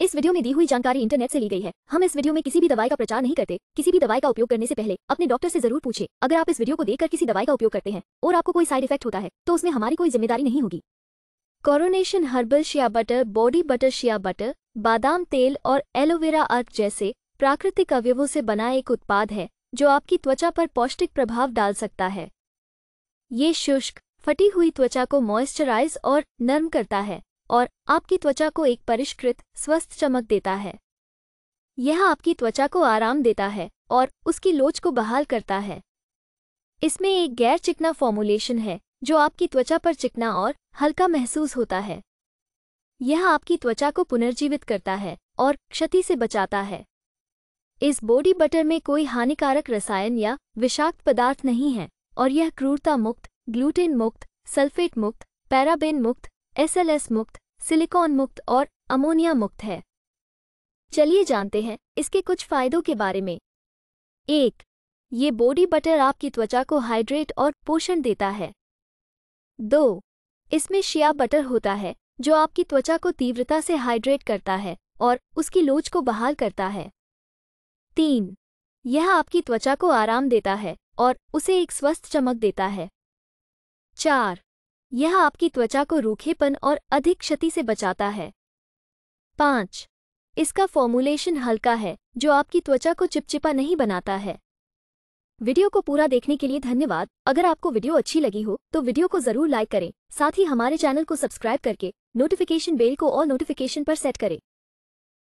इस वीडियो में दी हुई जानकारी इंटरनेट से ली गई है हम इस वीडियो में किसी भी दवाई का प्रचार नहीं करते किसी भी दवाई का उपयोग करने से पहले अपने डॉक्टर से जरूर पूछे अगर आप इस वीडियो को देखकर किसी दवाई का उपयोग करते हैं और आपको कोई साइड इफेक्ट होता है तो उसमें हमारी कोई जिम्मेदारी नहीं होगी coronation herbal shea butter body butter shea butter बादाम तेल और एलोवेरा अर्थ जैसे प्राकृतिक अवयवों से बना एक उत्पाद है जो आपकी त्वचा पर पौष्टिक प्रभाव डाल सकता है ये शुष्क फटी हुई त्वचा को मॉइस्चराइज और नर्म करता है और आपकी त्वचा को एक परिष्कृत स्वस्थ चमक देता है यह आपकी त्वचा को आराम देता है और उसकी लोच को बहाल करता है इसमें एक गैर चिकना फॉर्मूलेशन है जो आपकी त्वचा पर चिकना और हल्का महसूस होता है यह आपकी त्वचा को पुनर्जीवित करता है और क्षति से बचाता है इस बॉडी बटर में कोई हानिकारक रसायन या विषाक्त पदार्थ नहीं है और यह क्रूरता मुक्त ग्लूटेन मुक्त सल्फेट मुक्त पैराबेन मुक्त एसएलएस मुक्त सिलिकॉन मुक्त और अमोनिया मुक्त है चलिए जानते हैं इसके कुछ फायदों के बारे में एक ये बॉडी बटर आपकी त्वचा को हाइड्रेट और पोषण देता है दो इसमें शिया बटर होता है जो आपकी त्वचा को तीव्रता से हाइड्रेट करता है और उसकी लोच को बहाल करता है तीन यह आपकी त्वचा को आराम देता है और उसे एक स्वस्थ चमक देता है चार यह आपकी त्वचा को रूखेपन और अधिक क्षति से बचाता है पाँच इसका फॉर्मूलेशन हल्का है जो आपकी त्वचा को चिपचिपा नहीं बनाता है वीडियो को पूरा देखने के लिए धन्यवाद अगर आपको वीडियो अच्छी लगी हो तो वीडियो को जरूर लाइक करें साथ ही हमारे चैनल को सब्सक्राइब करके नोटिफिकेशन बेल को ऑल नोटिफिकेशन पर सेट करें